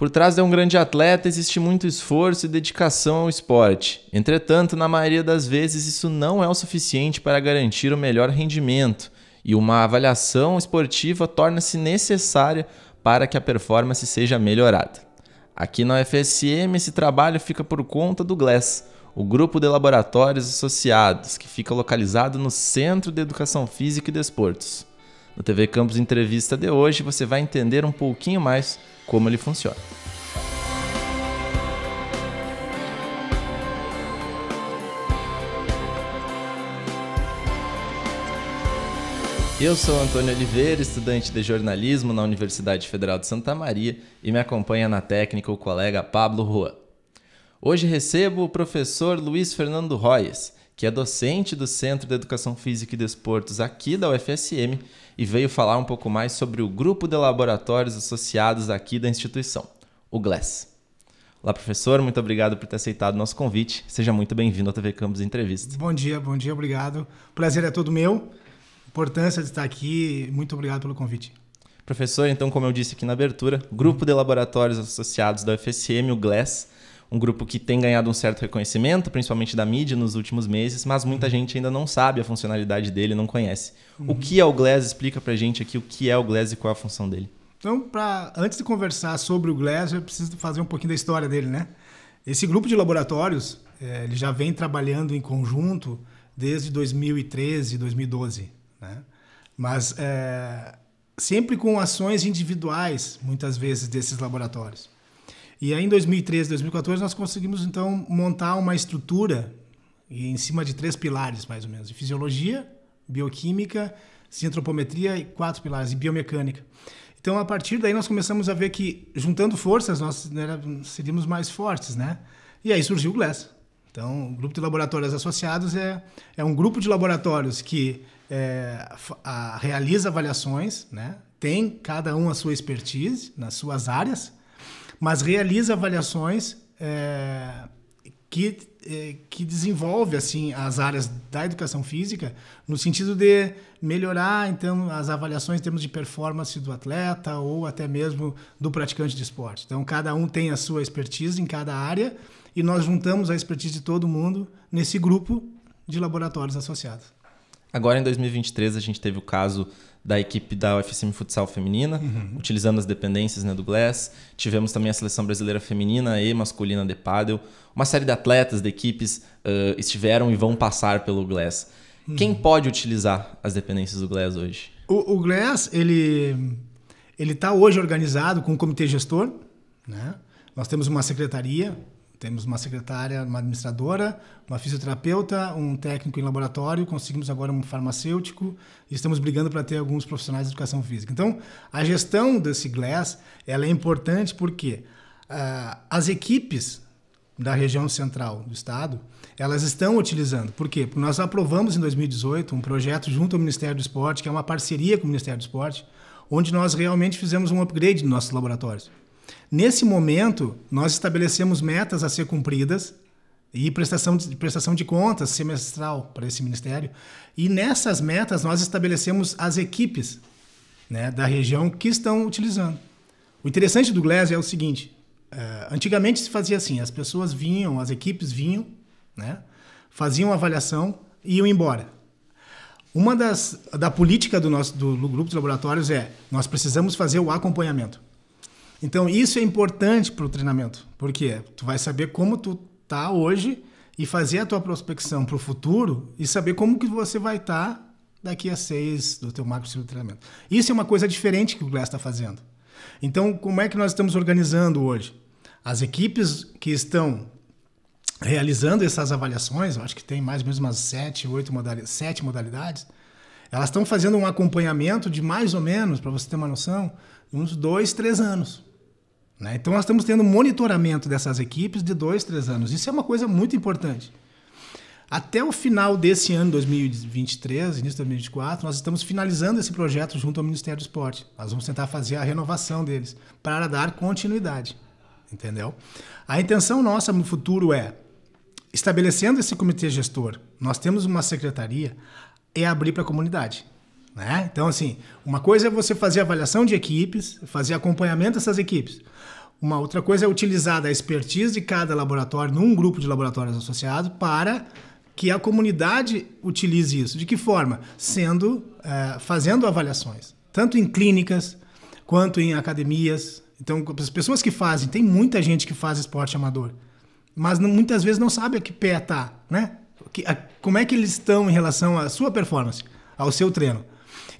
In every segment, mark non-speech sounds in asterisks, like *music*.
Por trás de é um grande atleta existe muito esforço e dedicação ao esporte. Entretanto, na maioria das vezes, isso não é o suficiente para garantir o melhor rendimento, e uma avaliação esportiva torna-se necessária para que a performance seja melhorada. Aqui na UFSM, esse trabalho fica por conta do GLESS, o grupo de laboratórios associados, que fica localizado no Centro de Educação Física e Desportos. No TV Campus Entrevista de hoje, você vai entender um pouquinho mais como ele funciona. Eu sou Antônio Oliveira, estudante de jornalismo na Universidade Federal de Santa Maria e me acompanha na técnica o colega Pablo Rua. Hoje recebo o professor Luiz Fernando Royes, que é docente do Centro de Educação Física e Desportos aqui da UFSM e veio falar um pouco mais sobre o grupo de laboratórios associados aqui da instituição, o GLASS. Olá, professor, muito obrigado por ter aceitado o nosso convite. Seja muito bem-vindo à TV Campus Entrevista. Bom dia, bom dia, obrigado. Prazer é todo meu. Importância de estar aqui, muito obrigado pelo convite. Professor, então, como eu disse aqui na abertura, grupo de laboratórios associados da UFSM, o GLASS, um grupo que tem ganhado um certo reconhecimento, principalmente da mídia nos últimos meses, mas muita uhum. gente ainda não sabe a funcionalidade dele, não conhece. Uhum. O que é o Glass? Explica pra gente aqui o que é o Glass e qual é a função dele. Então, pra, antes de conversar sobre o Glass, eu preciso fazer um pouquinho da história dele, né? Esse grupo de laboratórios, é, ele já vem trabalhando em conjunto desde 2013, 2012, né? Mas é, sempre com ações individuais, muitas vezes, desses laboratórios. E aí em 2013, 2014 nós conseguimos então montar uma estrutura em cima de três pilares mais ou menos: de fisiologia, bioquímica, antropometria e quatro pilares e biomecânica. Então a partir daí nós começamos a ver que juntando forças nós né, seríamos mais fortes, né? E aí surgiu o GLESS. Então, o grupo de laboratórios associados é, é um grupo de laboratórios que é, a, realiza avaliações, né? tem cada um a sua expertise nas suas áreas, mas realiza avaliações é, que, é, que desenvolve assim as áreas da educação física no sentido de melhorar então as avaliações em termos de performance do atleta ou até mesmo do praticante de esporte. Então cada um tem a sua expertise em cada área e nós juntamos a expertise de todo mundo nesse grupo de laboratórios associados. Agora em 2023 a gente teve o caso da equipe da UFSM Futsal Feminina, uhum. utilizando as dependências né, do Glass. Tivemos também a seleção brasileira feminina e masculina de pádel. Uma série de atletas, de equipes uh, estiveram e vão passar pelo Glass. Uhum. Quem pode utilizar as dependências do Glass hoje? O, o Glass, ele ele está hoje organizado com um comitê gestor, né? Nós temos uma secretaria temos uma secretária, uma administradora, uma fisioterapeuta, um técnico em laboratório, conseguimos agora um farmacêutico e estamos brigando para ter alguns profissionais de educação física. Então, a gestão desse GLASS ela é importante porque uh, as equipes da região central do estado, elas estão utilizando. Por quê? Porque nós aprovamos em 2018 um projeto junto ao Ministério do Esporte, que é uma parceria com o Ministério do Esporte, onde nós realmente fizemos um upgrade nos nossos laboratórios. Nesse momento, nós estabelecemos metas a ser cumpridas e prestação de, prestação de contas semestral para esse ministério. E nessas metas, nós estabelecemos as equipes né, da região que estão utilizando. O interessante do GLES é o seguinte: uh, antigamente se fazia assim, as pessoas vinham, as equipes vinham, né, faziam avaliação e iam embora. Uma das da política do nosso do grupo de laboratórios é nós precisamos fazer o acompanhamento. Então isso é importante para o treinamento, porque tu vai saber como tu tá hoje e fazer a tua prospecção para o futuro e saber como que você vai estar tá daqui a seis do teu macro de treinamento. Isso é uma coisa diferente que o Glass está fazendo. Então como é que nós estamos organizando hoje? As equipes que estão realizando essas avaliações, eu acho que tem mais ou menos umas sete, oito modalidades, sete modalidades, elas estão fazendo um acompanhamento de mais ou menos, para você ter uma noção, uns dois, três anos. Né? Então nós estamos tendo monitoramento dessas equipes de dois, três anos. Isso é uma coisa muito importante. Até o final desse ano, 2023, início de 2024, nós estamos finalizando esse projeto junto ao Ministério do Esporte. Nós vamos tentar fazer a renovação deles para dar continuidade, entendeu? A intenção nossa no futuro é, estabelecendo esse comitê gestor, nós temos uma secretaria, é abrir para a comunidade. Né? Então, assim, uma coisa é você fazer avaliação de equipes, fazer acompanhamento dessas equipes. Uma outra coisa é utilizar a expertise de cada laboratório, num grupo de laboratórios associados, para que a comunidade utilize isso. De que forma? Sendo, é, fazendo avaliações, tanto em clínicas quanto em academias. Então, as pessoas que fazem, tem muita gente que faz esporte amador, mas não, muitas vezes não sabe a que pé está, né? Que, a, como é que eles estão em relação à sua performance, ao seu treino.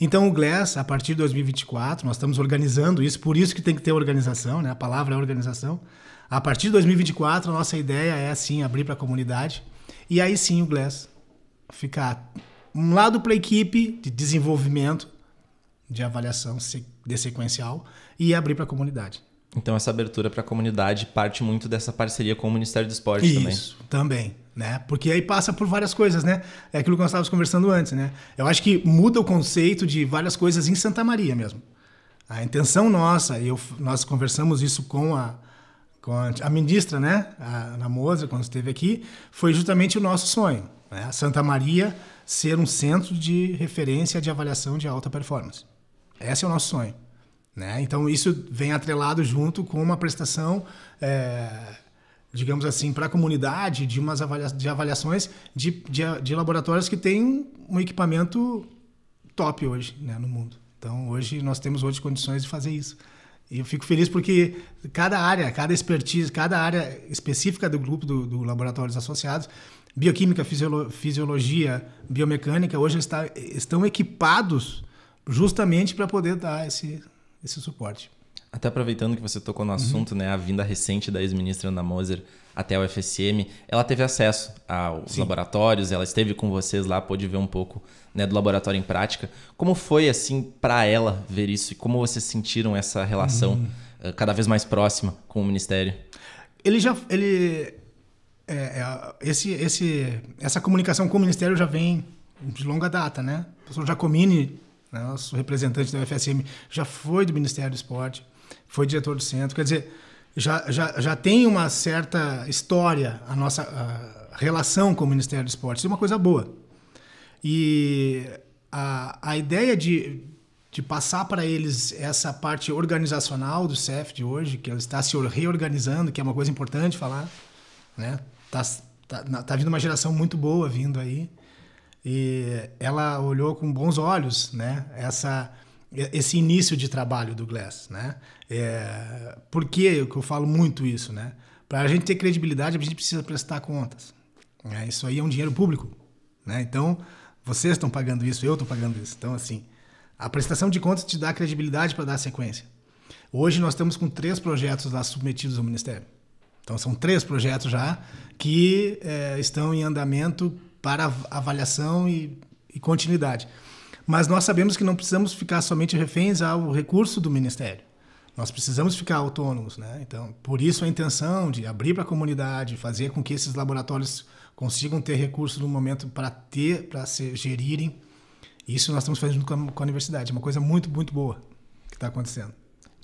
Então o Glass, a partir de 2024, nós estamos organizando isso, por isso que tem que ter organização, né? A palavra é organização. A partir de 2024, a nossa ideia é assim, abrir para a comunidade. E aí sim o Glass ficar um lado para a equipe de desenvolvimento, de avaliação de sequencial e abrir para a comunidade. Então essa abertura para a comunidade parte muito dessa parceria com o Ministério do Esporte Isso, também. Isso, também né? Porque aí passa por várias coisas, né? É aquilo que nós estávamos conversando antes, né? Eu acho que muda o conceito de várias coisas em Santa Maria mesmo. A intenção nossa, e nós conversamos isso com a, com a ministra, né? A Ana Moza, quando esteve aqui, foi justamente o nosso sonho. Né? Santa Maria ser um centro de referência de avaliação de alta performance. Esse é o nosso sonho. Né? Então, isso vem atrelado junto com uma prestação é, digamos assim, para a comunidade de umas avalia de avaliações de, de, de, laboratórios que têm um equipamento top hoje né, no mundo. Então, hoje nós temos hoje condições de fazer isso. E eu fico feliz porque cada área, cada expertise, cada área específica do grupo do, do Laboratórios Associados, bioquímica, fisiolo fisiologia, biomecânica, hoje está, estão equipados justamente para poder dar esse, esse suporte. Até aproveitando que você tocou no uhum. assunto, uhum. né, a vinda recente da ex-ministra Ana Moser até o FSM, ela teve acesso aos Sim. laboratórios, ela esteve com vocês lá, pôde ver um pouco né, do laboratório em prática. Como foi assim para ela ver isso e como vocês sentiram essa relação uhum. Eh, cada vez mais próxima com o ministério? Ele já ele é, é, esse, esse, essa comunicação com o ministério já vem de longa data, né? O professor Jacomini, né, nosso representante da UFSM, já foi do Ministério do Esporte, foi diretor do centro. Quer dizer, já, já, já tem uma certa história a nossa a relação com o Ministério do Esporte. Isso é uma coisa boa. E a, a ideia de, de passar para eles essa parte organizacional do CEF de hoje, que ela está se reorganizando, que é uma coisa importante falar, né? Tá, tá, tá vindo uma geração muito boa vindo aí. E ela olhou com bons olhos, né? Essa esse início de trabalho do Glass, né? É, por que eu falo muito isso, né? Para a gente ter credibilidade, a gente precisa prestar contas. Né? Isso aí é um dinheiro público, né? Então, vocês estão pagando isso, eu estou pagando isso. Então, assim, a prestação de contas te dá credibilidade para dar sequência. Hoje nós estamos com três projetos lá submetidos ao Ministério. Então, são três projetos já que é, estão em andamento para avaliação e, e continuidade. Mas nós sabemos que não precisamos ficar somente reféns ao recurso do Ministério. Nós precisamos ficar autônomos, né? Então, por isso a intenção de abrir para a comunidade, fazer com que esses laboratórios consigam ter recursos no momento para ter, para se gerirem. Isso nós estamos fazendo com a, com a universidade. É uma coisa muito, muito boa que está acontecendo.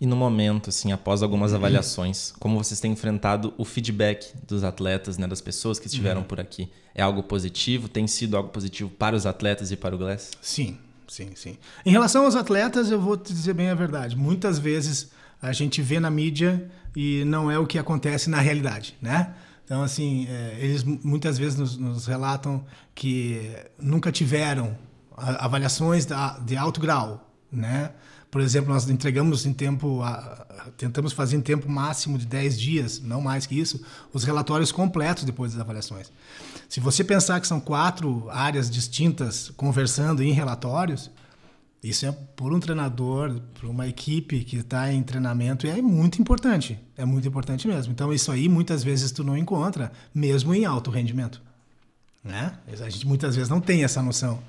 E no momento, assim, após algumas uhum. avaliações, como vocês têm enfrentado o feedback dos atletas, né, das pessoas que estiveram uhum. por aqui? É algo positivo? Tem sido algo positivo para os atletas e para o Glass? Sim, sim, sim. Em relação aos atletas, eu vou te dizer bem a verdade. Muitas vezes a gente vê na mídia e não é o que acontece na realidade, né? Então, assim, é, eles muitas vezes nos, nos relatam que nunca tiveram avaliações de alto grau, né? Por exemplo, nós entregamos em tempo, tentamos fazer em tempo máximo de 10 dias, não mais que isso, os relatórios completos depois das avaliações. Se você pensar que são quatro áreas distintas conversando em relatórios, isso é por um treinador, por uma equipe que está em treinamento, e é muito importante. É muito importante mesmo. Então, isso aí muitas vezes tu não encontra, mesmo em alto rendimento. Né? A gente muitas vezes não tem essa noção.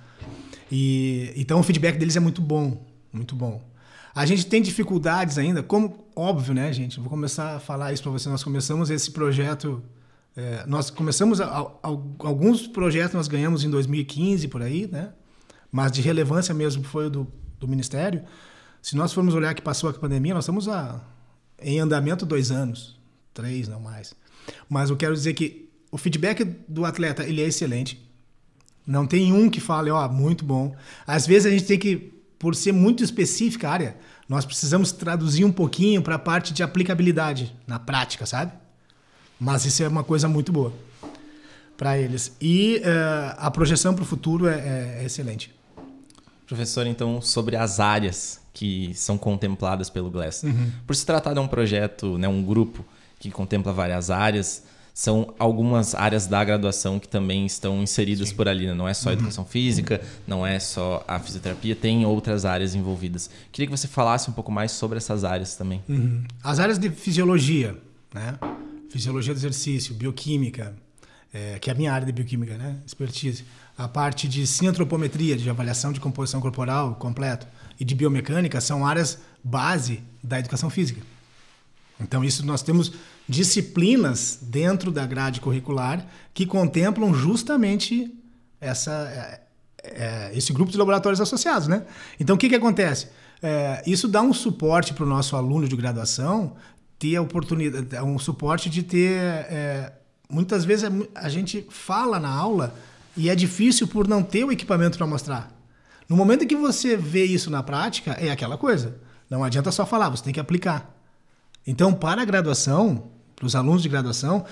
E, então, o feedback deles é muito bom. Muito bom. A gente tem dificuldades ainda, como óbvio, né, gente? Vou começar a falar isso para você Nós começamos esse projeto, é, nós começamos a, a, alguns projetos nós ganhamos em 2015 por aí, né? Mas de relevância mesmo foi o do, do ministério. Se nós formos olhar que passou a pandemia, nós estamos a, em andamento dois anos, três não mais. Mas eu quero dizer que o feedback do atleta ele é excelente. Não tem um que fale, ó, oh, muito bom. Às vezes a gente tem que por ser muito específica a área, nós precisamos traduzir um pouquinho para a parte de aplicabilidade na prática, sabe? Mas isso é uma coisa muito boa para eles. E uh, a projeção para o futuro é, é, é excelente. Professor, então, sobre as áreas que são contempladas pelo Glass. Uhum. Por se tratar de um projeto, né, um grupo que contempla várias áreas, são algumas áreas da graduação que também estão inseridas Sim. por ali. Né? Não é só uhum. educação uhum. física, não é só a fisioterapia, tem outras áreas envolvidas. Queria que você falasse um pouco mais sobre essas áreas também. Uhum. As áreas de fisiologia, né? Fisiologia do exercício, bioquímica, é, que é a minha área de bioquímica, né? Expertise. A parte de cintropometria de avaliação de composição corporal completo, e de biomecânica são áreas base da educação física. Então, isso nós temos disciplinas dentro da grade curricular que contemplam justamente essa, é, é, esse grupo de laboratórios associados. Né? Então, o que, que acontece? É, isso dá um suporte para o nosso aluno de graduação ter a oportunidade, é, um suporte de ter. É, muitas vezes é a gente fala na aula e é difícil por não ter o equipamento para mostrar. No momento que você vê isso na prática, é aquela coisa. Não adianta só falar, você tem que aplicar. Então, para a graduação, para os alunos de graduação,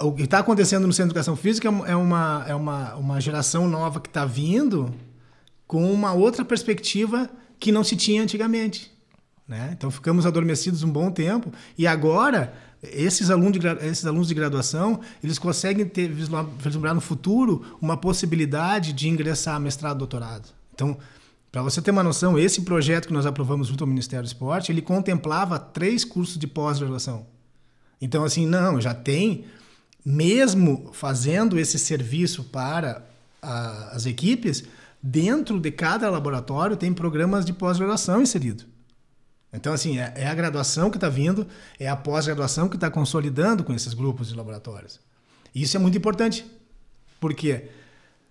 o que está acontecendo no Centro de Educação Física é, é uma, é uma, uma geração nova que está vindo com uma outra perspectiva que não se tinha antigamente. Né? Então, ficamos adormecidos um bom tempo e agora esses alunos de, esses alunos de graduação eles conseguem ter, vislumbrar no futuro uma possibilidade de ingressar a mestrado doutorado então para você ter uma noção, esse projeto que nós aprovamos junto ao Ministério do Esporte, ele contemplava três cursos de pós-graduação. Então, assim, não, já tem, mesmo fazendo esse serviço para a, as equipes, dentro de cada laboratório tem programas de pós-graduação inserido. Então, assim, é, é a graduação que está vindo, é a pós-graduação que está consolidando com esses grupos de laboratórios. Isso é muito importante. Por quê? Porque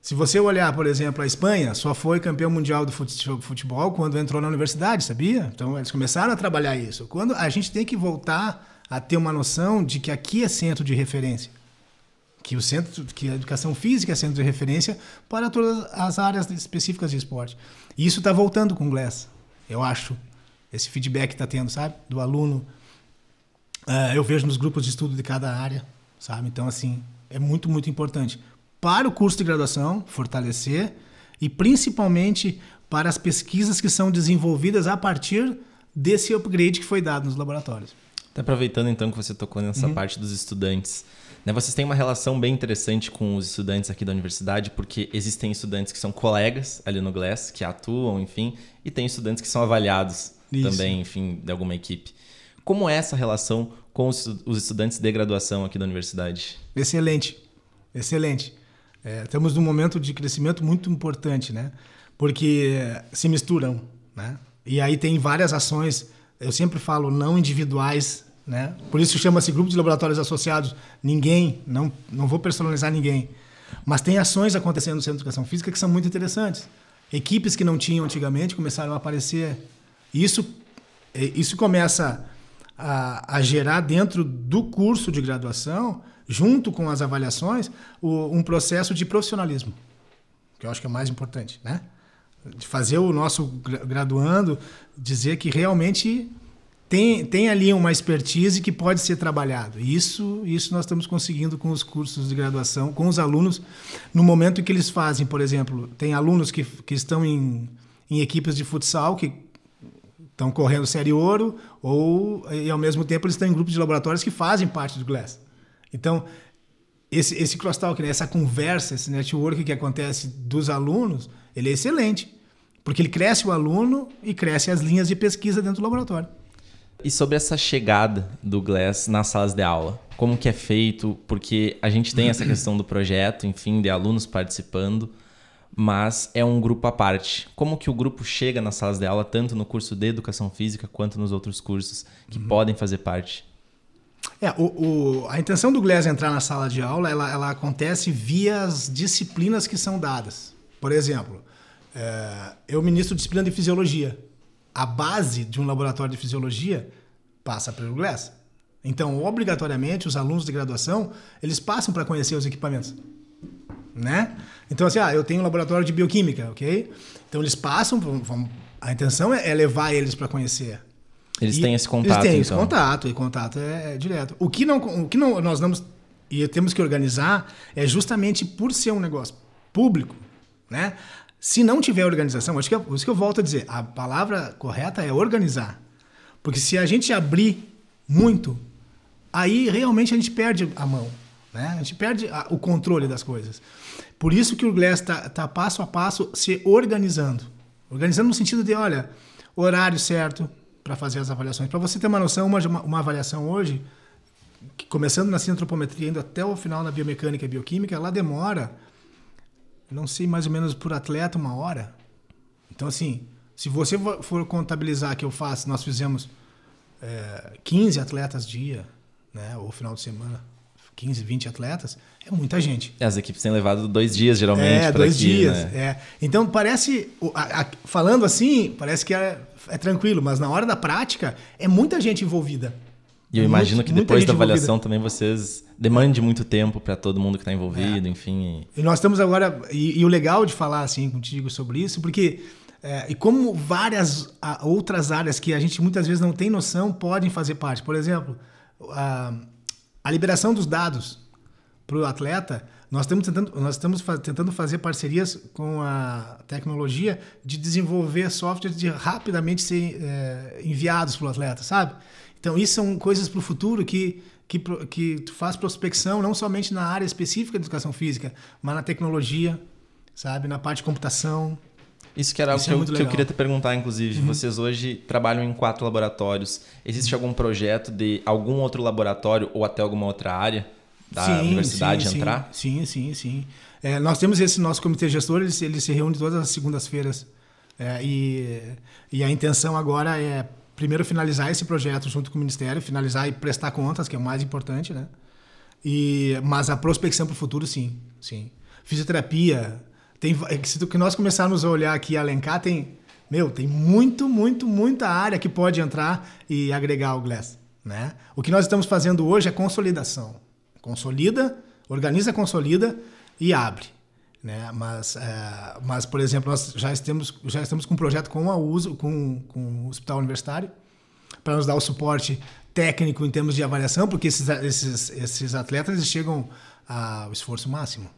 se você olhar, por exemplo, a Espanha, só foi campeão mundial do futebol quando entrou na universidade, sabia? Então eles começaram a trabalhar isso. Quando a gente tem que voltar a ter uma noção de que aqui é centro de referência, que o centro, que a educação física é centro de referência para todas as áreas específicas de esporte. E isso está voltando com o Glass, eu acho. Esse feedback está tendo, sabe, do aluno. Ah, eu vejo nos grupos de estudo de cada área, sabe? Então assim é muito muito importante para o curso de graduação, fortalecer, e principalmente para as pesquisas que são desenvolvidas a partir desse upgrade que foi dado nos laboratórios. Até aproveitando então que você tocou nessa uhum. parte dos estudantes. Né, vocês têm uma relação bem interessante com os estudantes aqui da universidade, porque existem estudantes que são colegas ali no Glass, que atuam, enfim, e tem estudantes que são avaliados Isso. também, enfim, de alguma equipe. Como é essa relação com os estudantes de graduação aqui da universidade? Excelente, excelente. É, estamos num momento de crescimento muito importante, né? Porque se misturam, né? E aí tem várias ações, eu sempre falo, não individuais, né? Por isso chama-se grupo de laboratórios associados. Ninguém, não, não vou personalizar ninguém. Mas tem ações acontecendo no Centro de Educação Física que são muito interessantes. Equipes que não tinham antigamente começaram a aparecer. Isso, é, isso começa a, a gerar dentro do curso de graduação junto com as avaliações, o, um processo de profissionalismo, que eu acho que é mais importante, né? De fazer o nosso graduando dizer que realmente tem, tem ali uma expertise que pode ser trabalhado. Isso, isso nós estamos conseguindo com os cursos de graduação, com os alunos, no momento que eles fazem, por exemplo, tem alunos que, que estão em, em equipes de futsal que estão correndo série ouro ou e ao mesmo tempo eles estão em grupos de laboratórios que fazem parte do Glass. Então, esse, esse crosstalk, né? essa conversa, esse network que acontece dos alunos, ele é excelente, porque ele cresce o aluno e cresce as linhas de pesquisa dentro do laboratório. E sobre essa chegada do Glass nas salas de aula, como que é feito? Porque a gente tem essa questão do projeto, enfim, de alunos participando, mas é um grupo à parte. Como que o grupo chega nas salas de aula, tanto no curso de Educação Física quanto nos outros cursos que uhum. podem fazer parte? É, o, o, a intenção do Glass entrar na sala de aula, ela, ela acontece via as disciplinas que são dadas. Por exemplo, é, eu ministro disciplina de fisiologia. A base de um laboratório de fisiologia passa pelo Glass. Então, obrigatoriamente, os alunos de graduação, eles passam para conhecer os equipamentos. Né? Então, assim, ah, eu tenho um laboratório de bioquímica, ok? Então, eles passam, vão, vão, a intenção é, é levar eles para conhecer eles e têm esse contato. Eles têm então. esse contato, e contato é, é, direto. O que, não, o que não, nós damos e temos que organizar é justamente por ser um negócio público, né? Se não tiver organização, acho que é isso que eu volto a dizer, a palavra correta é organizar. Porque se a gente abrir muito, aí realmente a gente perde a mão, né? A gente perde a, o controle das coisas. Por isso que o Glass está tá passo a passo se organizando. Organizando no sentido de, olha, horário certo, para fazer as avaliações. Para você ter uma noção, uma, uma avaliação hoje, começando na antropometria indo até o final na biomecânica e bioquímica, ela demora, não sei, mais ou menos por atleta, uma hora. Então, assim, se você for contabilizar que eu faço, nós fizemos é, eh, 15 atletas dia, né, ou final de semana, 15, 20 atletas, é muita gente. É, as equipes têm levado dois dias, geralmente. É, dois aqui, dias. Né? É. Então parece, falando assim, parece que é, é, tranquilo, mas na hora da prática é muita gente envolvida. E eu imagino muito, que depois da avaliação envolvida. também vocês demande muito tempo para todo mundo que está envolvido, é. enfim. E... nós estamos agora e, e, o legal de falar assim contigo sobre isso, porque é, e como várias outras áreas que a gente muitas vezes não tem noção podem fazer parte. Por exemplo, a, a liberação dos dados para o atleta, nós estamos, tentando, nós estamos fa tentando fazer parcerias com a tecnologia de desenvolver softwares de rapidamente ser é, enviados para o atleta, sabe? Então, isso são coisas para o futuro que, que, que tu faz prospecção não somente na área específica de educação física, mas na tecnologia, sabe? Na parte de computação. Isso que era Isso algo é que, eu, que, eu, queria te perguntar, inclusive. Uhum. Vocês hoje trabalham em quatro laboratórios. Existe algum projeto de algum outro laboratório ou até alguma outra área da sim, universidade sim, entrar? Sim, sim, sim. sim. É, nós temos esse nosso comitê gestor, ele, ele se reúne todas as segundas-feiras. É, e, e a intenção agora é primeiro finalizar esse projeto junto com o Ministério, finalizar e prestar contas, que é o mais importante, né? E, mas a prospecção para o futuro, sim, sim. Fisioterapia, tem, é se que nós começarmos a olhar aqui e alencar, tem, meu, tem muito, muito, muita área que pode entrar e agregar o Glass. Né? O que nós estamos fazendo hoje é consolidação. Consolida, organiza, consolida e abre. Né? Mas, é, mas, por exemplo, nós já estamos, já estamos com um projeto com a USO, com, com o Hospital Universitário, para nos dar o suporte técnico em termos de avaliação, porque esses, esses, esses atletas chegam ao esforço máximo.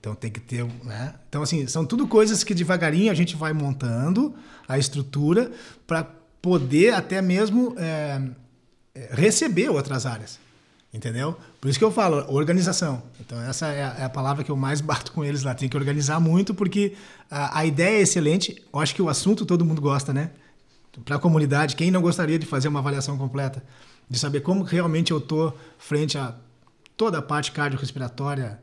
Então tem que ter, né? Então assim, são tudo coisas que devagarinho a gente vai montando a estrutura para poder até mesmo é, é, receber outras áreas, entendeu? Por isso que eu falo organização. Então essa é a, é a palavra que eu mais *laughs* bato com eles lá. Tem que organizar muito porque a, a ideia é excelente. Eu acho que o assunto todo mundo gosta, né? Para a comunidade, quem não gostaria de fazer uma avaliação completa, de saber como realmente eu tô frente a toda a parte cardiorrespiratória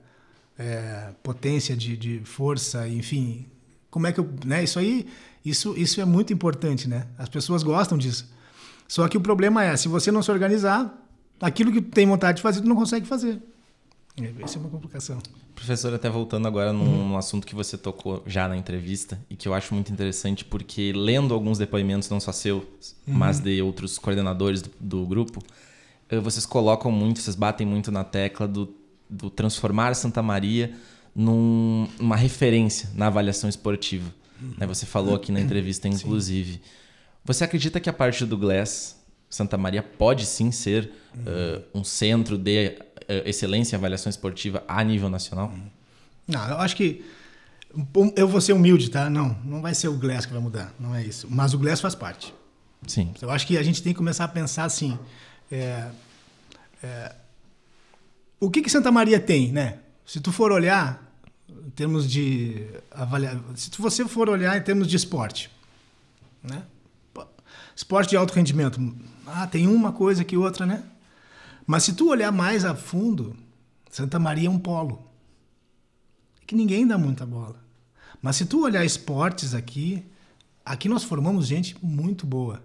é, potência de, de força, enfim, como é que eu, né? Isso aí, isso, isso é muito importante, né? As pessoas gostam disso. Só que o problema é, se você não se organizar, aquilo que tu tem vontade de fazer, tu não consegue fazer. Essa é uma complicação. Professor, até voltando agora num uhum. assunto que você tocou já na entrevista e que eu acho muito interessante, porque lendo alguns depoimentos, não só seu, uhum. mas de outros coordenadores do, do grupo, eh, vocês colocam muito, vocês batem muito na tecla do do transformar Santa Maria numa referência na avaliação esportiva. Né? Você falou aqui na entrevista, inclusive. Sim. Você acredita que a parte do Glass, Santa Maria pode sim ser uhum. uh, um centro de uh, excelência em avaliação esportiva a nível nacional? Uhum. Não, eu acho que. Eu vou ser humilde, tá? Não, não vai ser o Glass que vai mudar, não é isso. Mas o Glass faz parte. Sim. Eu acho que a gente tem que começar a pensar assim. É, é, o que, que Santa Maria tem, né? Se tu for olhar, em termos de avaliar, se você for olhar em termos de esporte, né? Esporte de alto rendimento, ah, tem uma coisa que outra, né? Mas se tu olhar mais a fundo, Santa Maria é um polo que ninguém dá muita bola. Mas se tu olhar esportes aqui, aqui nós formamos gente muito boa.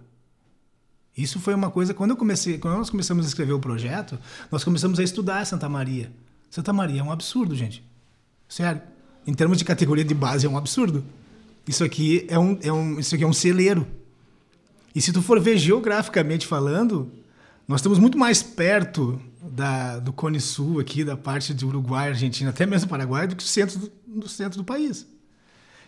Isso foi uma coisa quando eu comecei, quando nós começamos a escrever o projeto, nós começamos a estudar Santa Maria. Santa Maria é um absurdo, gente. Sério. Em termos de categoria de base é um absurdo. Isso aqui é um, é um isso aqui é um celeiro. E se tu for ver geograficamente falando, nós estamos muito mais perto da, do Cone Sul aqui, da parte de Uruguai, Argentina, até mesmo Paraguai, do que o centro do, do centro do país.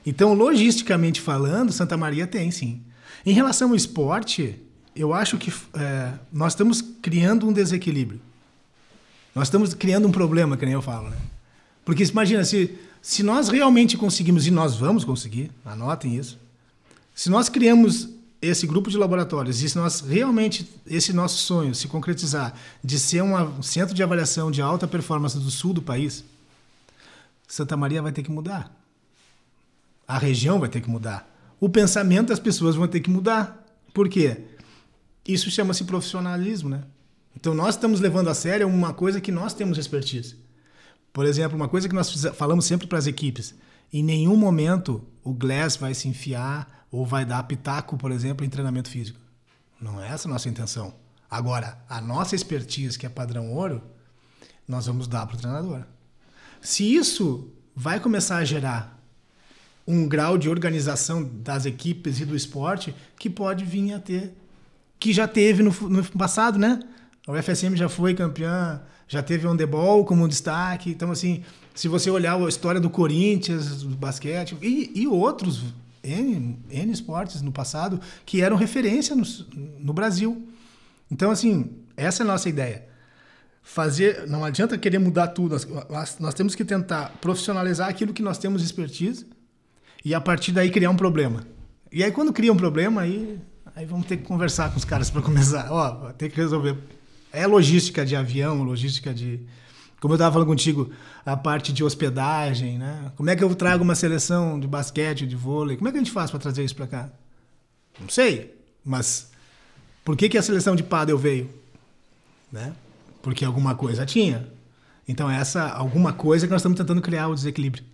Então, logisticamente falando, Santa Maria tem, sim. Em relação ao esporte, eu acho que é, nós estamos criando um desequilíbrio. Nós estamos criando um problema, que nem eu falo. Né? Porque imagina, se, se nós realmente conseguimos, e nós vamos conseguir, anotem isso, se nós criamos esse grupo de laboratórios e se nós realmente esse nosso sonho se concretizar de ser uma, um centro de avaliação de alta performance do sul do país, Santa Maria vai ter que mudar. A região vai ter que mudar. O pensamento das pessoas vai ter que mudar. Por quê? Isso chama-se profissionalismo, né? Então nós estamos levando a sério uma coisa que nós temos expertise. Por exemplo, uma coisa que nós falamos sempre para as equipes: em nenhum momento o Glass vai se enfiar ou vai dar pitaco, por exemplo, em treinamento físico. Não é essa a nossa intenção. Agora, a nossa expertise, que é padrão ouro, nós vamos dar para o treinador. Se isso vai começar a gerar um grau de organização das equipes e do esporte que pode vir a ter que já teve no, no passado, né? A UFSM já foi campeã, já teve on the ball como destaque. Então, assim, se você olhar a história do Corinthians, do basquete e, e outros N, N esportes no passado que eram referência no, no Brasil. Então, assim, essa é a nossa ideia. Fazer, não adianta querer mudar tudo. Nós, nós temos que tentar profissionalizar aquilo que nós temos expertise e a partir daí criar um problema. E aí, quando cria um problema, aí Aí vamos ter que conversar com os caras para começar. Ó, tem que resolver. É logística de avião, logística de. Como eu estava falando contigo, a parte de hospedagem, né? Como é que eu trago uma seleção de basquete, de vôlei? Como é que a gente faz para trazer isso para cá? Não sei, mas por que, que a seleção de pádel veio? Né? Porque alguma coisa tinha. Então essa alguma coisa que nós estamos tentando criar o desequilíbrio.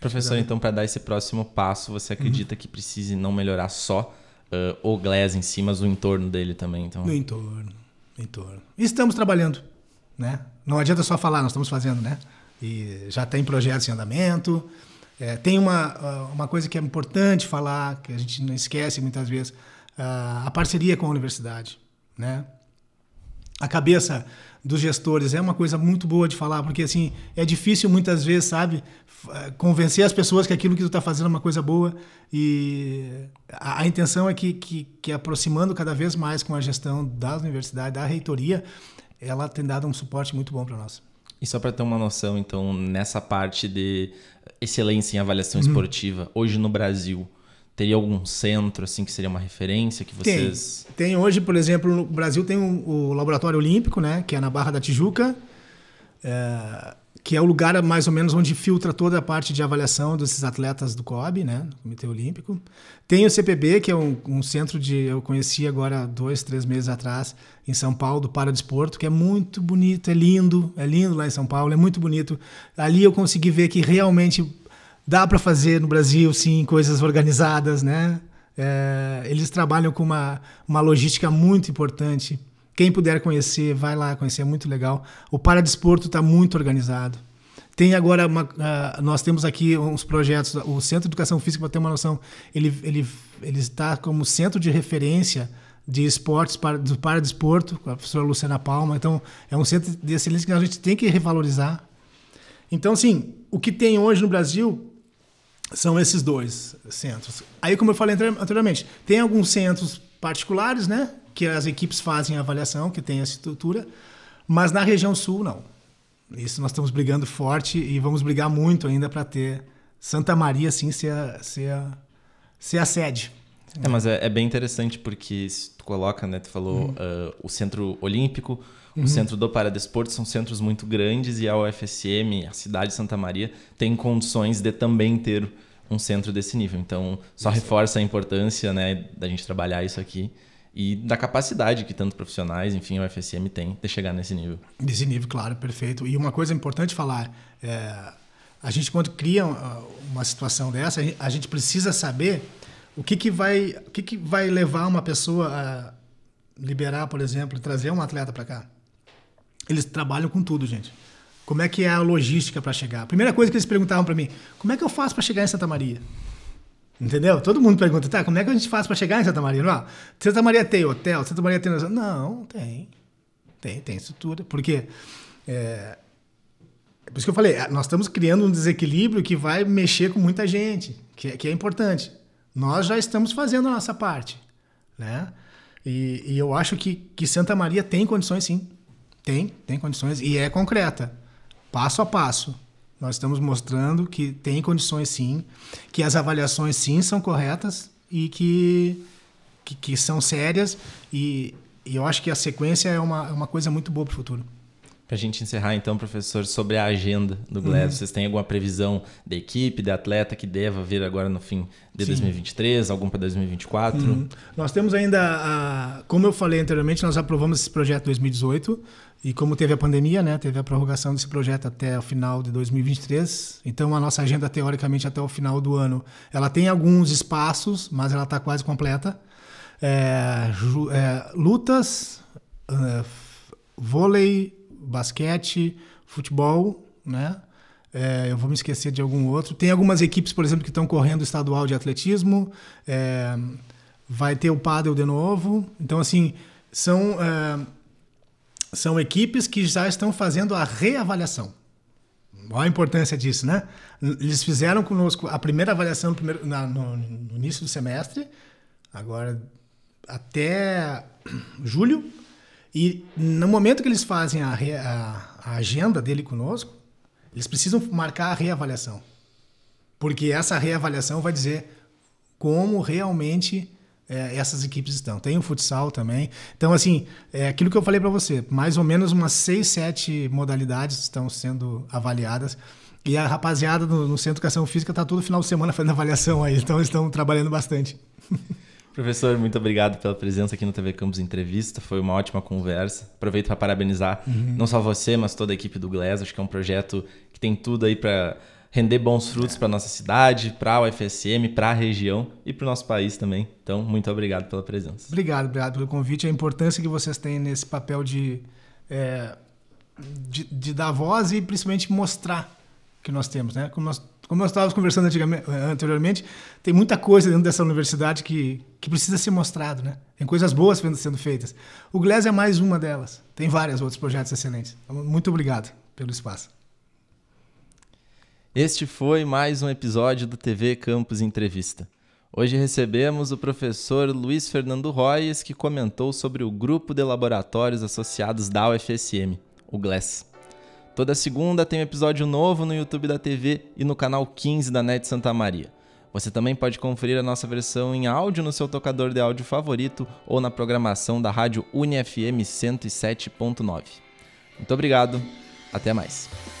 Professor, então para dar esse próximo passo, você uhum. acredita uhum. que precise não melhorar só uh, o Glass em si, mas o entorno dele também. Então... No entorno, entorno. Estamos trabalhando, né? Não adianta só falar, nós estamos fazendo, né? E já tem projetos em andamento. É, tem uma, ah, uma coisa que é importante falar, que a gente não esquece muitas vezes, ah, a parceria com a universidade, né? a cabeça dos gestores é uma coisa muito boa de falar, porque assim, é difícil muitas vezes, sabe, eh, convencer as pessoas que aquilo que tu está fazendo é uma coisa boa e a, a intenção é que, que, que, aproximando cada vez mais com a gestão das universidades, da reitoria, ela tem dado um suporte muito bom para nós. E só para ter uma noção, então, nessa parte de excelência em avaliação uhum. esportiva, hoje no Brasil, Teria algum centro assim que seria uma referência que vocês? Tem, tem hoje, por exemplo, no Brasil tem um, o Laboratório Olímpico, né, que é na Barra da Tijuca, é, que é o lugar mais ou menos onde filtra toda a parte de avaliação desses atletas do COB, né, do Comitê Olímpico. Tem o CPB, que é um, um centro de eu conheci agora dois, três meses atrás em São Paulo do Paradesporto, que é muito bonito, é lindo, é lindo lá em São Paulo, é muito bonito. Ali eu consegui ver que realmente dá para fazer no Brasil, sim, coisas organizadas, né? É, eles trabalham com uma, uma logística muito importante. Quem puder conhecer, vai lá conhecer, é muito legal. O Paradesporto está muito organizado. Tem agora, uma, uh, nós temos aqui uns projetos, o Centro de Educação Física, para ter uma noção, ele, ele, ele está como centro de referência de esportes para, do Paradesporto, com a professora Luciana Palma. Então, é um centro de excelência que a gente tem que revalorizar. Então, assim, o que tem hoje no Brasil são esses dois centros. Aí, como eu falei anteriormente, tem alguns centros particulares, né? Que as equipes fazem a avaliação, que tem essa estrutura, mas na região sul, não. Isso nós estamos brigando forte e vamos brigar muito ainda para ter Santa Maria, sim, ser a, ser a, ser a sede. É, mas é, é, bem interessante porque se tu coloca, né? Tu falou hum. uh, o centro olímpico, Uhum. O Centro do Paradesporto são centros muito grandes e a UFSM, a cidade de Santa Maria, tem condições de também ter um centro desse nível. Então, só isso. reforça a importância né, da gente trabalhar isso aqui e da capacidade que tanto profissionais, enfim, a UFSM tem de chegar nesse nível. Desse nível, claro, perfeito. E uma coisa importante falar, é, a gente quando cria ah, uma situação dessa, a gente precisa saber o que, que, vai, o que, que vai levar uma pessoa a liberar, por exemplo, trazer um atleta para cá. Eles trabalham com tudo, gente. Como é que é a logística para chegar? A primeira coisa que eles perguntavam para mim, como é que eu faço para chegar em Santa Maria? Entendeu? Todo mundo pergunta, tá, como é que a gente faz para chegar em Santa Maria? Não, ah, Santa Maria tem hotel, Santa Maria tem... Não, tem. Tem, tem estrutura. Porque... quê? É, é por isso que eu falei, é, nós estamos criando um desequilíbrio que vai mexer com muita gente, que é, que é importante. Nós já estamos fazendo a nossa parte, né? E, e eu acho que, que Santa Maria tem condições, sim, tem, tem condições e é concreta, passo a passo. Nós estamos mostrando que tem condições sim, que as avaliações sim são corretas e que, que, que são sérias e, e eu acho que a sequência é uma, é uma coisa muito boa para o futuro. Para a gente encerrar, então, professor, sobre a agenda do Gleb, uhum. vocês têm alguma previsão da equipe, da atleta que deva vir agora no fim de Sim. 2023, algum para 2024? Uhum. Nós temos ainda, a, como eu falei anteriormente, nós aprovamos esse projeto em 2018 e como teve a pandemia, né, teve a prorrogação desse projeto até o final de 2023. Então, a nossa agenda, teoricamente, até o final do ano, ela tem alguns espaços, mas ela está quase completa. É, ju, é, lutas, é, vôlei basquete, futebol, né? É, eu vou me esquecer de algum outro. Tem algumas equipes, por exemplo, que estão correndo estadual de atletismo. É, vai ter o paddle de novo. Então, assim, são, é, são equipes que já estão fazendo a reavaliação. Olha a importância disso, né? Eles fizeram conosco a primeira avaliação primeiro, na, no, no início do semestre, agora até julho e no momento que eles fazem a, re, a, a agenda dele conosco, eles precisam marcar a reavaliação. Porque essa reavaliação vai dizer como realmente é, essas equipes estão. Tem o futsal também. Então, assim, é aquilo que eu falei para você, mais ou menos umas seis, sete modalidades estão sendo avaliadas. E a rapaziada no, no Centro de Educação Física está todo final de semana fazendo avaliação aí, então estão trabalhando bastante. *laughs* Professor, muito obrigado pela presença aqui no TV Campus Entrevista. Foi uma ótima conversa. Aproveito para parabenizar uhum. não só você, mas toda a equipe do Glass. Acho que é um projeto que tem tudo aí para render bons frutos é. para nossa cidade, para o UFSM, para a região e para o nosso país também. Então, muito obrigado pela presença. Obrigado, obrigado pelo convite. A importância que vocês têm nesse papel de, é, de, de dar voz e principalmente mostrar que nós temos, né? Como nós, como nós estávamos conversando anteriormente, tem muita coisa dentro dessa universidade que, que precisa ser mostrado, né? Tem coisas boas sendo feitas. O Glass é mais uma delas. Tem várias outros projetos excelentes. Então, muito obrigado pelo espaço. Este foi mais um episódio do TV Campus Entrevista. Hoje recebemos o professor Luiz Fernando Royes, que comentou sobre o grupo de laboratórios associados da UFSM, o GLESS. Toda segunda tem um episódio novo no YouTube da TV e no canal 15 da NET Santa Maria. Você também pode conferir a nossa versão em áudio no seu tocador de áudio favorito ou na programação da rádio UniFM 107.9. Muito obrigado, até mais.